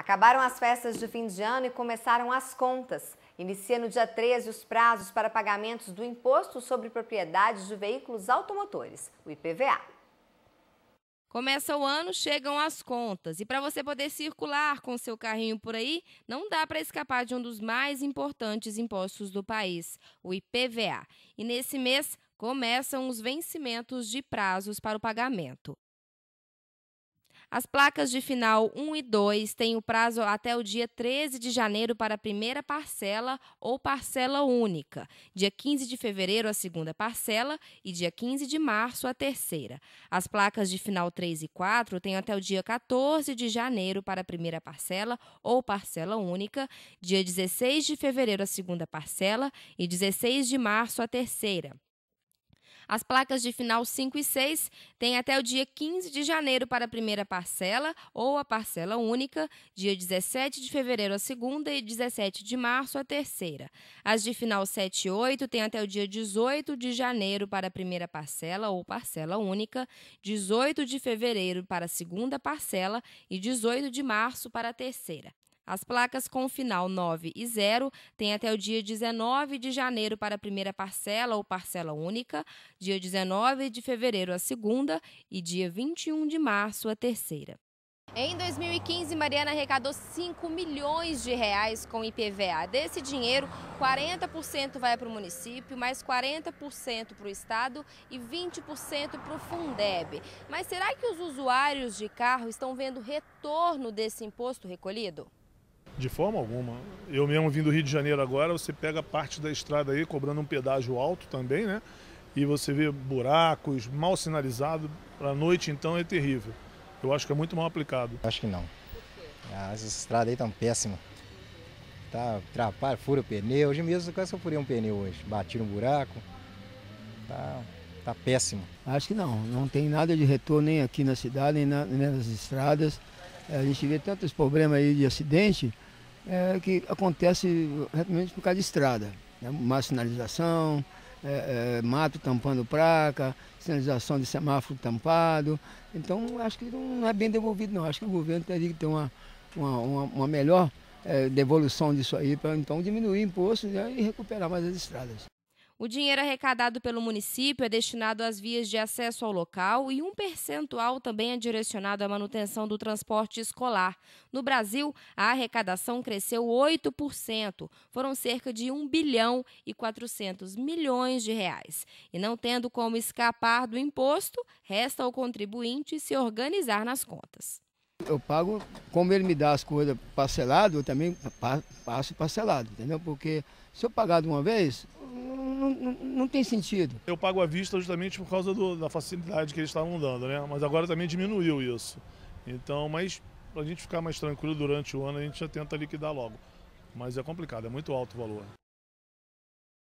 Acabaram as festas de fim de ano e começaram as contas. Inicia no dia 13 os prazos para pagamentos do Imposto sobre Propriedades de Veículos Automotores, o IPVA. Começa o ano, chegam as contas. E para você poder circular com seu carrinho por aí, não dá para escapar de um dos mais importantes impostos do país, o IPVA. E nesse mês começam os vencimentos de prazos para o pagamento. As placas de final 1 e 2 têm o prazo até o dia 13 de janeiro para a primeira parcela ou parcela única, dia 15 de fevereiro a segunda parcela e dia 15 de março a terceira. As placas de final 3 e 4 têm até o dia 14 de janeiro para a primeira parcela ou parcela única, dia 16 de fevereiro a segunda parcela e 16 de março a terceira. As placas de final 5 e 6 têm até o dia 15 de janeiro para a primeira parcela ou a parcela única, dia 17 de fevereiro a segunda e 17 de março a terceira. As de final 7 e 8 têm até o dia 18 de janeiro para a primeira parcela ou parcela única, 18 de fevereiro para a segunda parcela e 18 de março para a terceira. As placas com final 9 e 0 têm até o dia 19 de janeiro para a primeira parcela ou parcela única, dia 19 de fevereiro a segunda e dia 21 de março a terceira. Em 2015, Mariana arrecadou 5 milhões de reais com IPVA. Desse dinheiro, 40% vai para o município, mais 40% para o estado e 20% para o Fundeb. Mas será que os usuários de carro estão vendo retorno desse imposto recolhido? De forma alguma. Eu mesmo vim do Rio de Janeiro agora, você pega parte da estrada aí, cobrando um pedágio alto também, né? E você vê buracos, mal sinalizado. Para noite, então, é terrível. Eu acho que é muito mal aplicado. Acho que não. As ah, estradas aí estão tá péssimas. Tá, atrapalha, fura o pneu. Hoje mesmo quase que eu furei um pneu hoje. Bati no buraco. Tá, tá péssimo. Acho que não. Não tem nada de retorno nem aqui na cidade, nem, na, nem nas estradas. A gente vê tantos problemas aí de acidente é, que acontece realmente por causa de estrada. Né? Má sinalização, é, é, mato tampando placa, sinalização de semáforo tampado. Então, acho que não é bem devolvido, não. Acho que o governo teria que ter uma, uma, uma, uma melhor é, devolução disso aí, para então diminuir impostos né, e recuperar mais as estradas. O dinheiro arrecadado pelo município é destinado às vias de acesso ao local e um percentual também é direcionado à manutenção do transporte escolar. No Brasil, a arrecadação cresceu 8%, foram cerca de 1 bilhão e 400 milhões de reais. E não tendo como escapar do imposto, resta ao contribuinte se organizar nas contas. Eu pago, como ele me dá as coisas parcelado, eu também passo parcelado, entendeu? Porque se eu pagar de uma vez, não, não, tem sentido. Eu pago à vista justamente por causa do, da facilidade que eles estavam dando, né? Mas agora também diminuiu isso. Então, mas para a gente ficar mais tranquilo durante o ano, a gente já tenta liquidar logo. Mas é complicado, é muito alto o valor.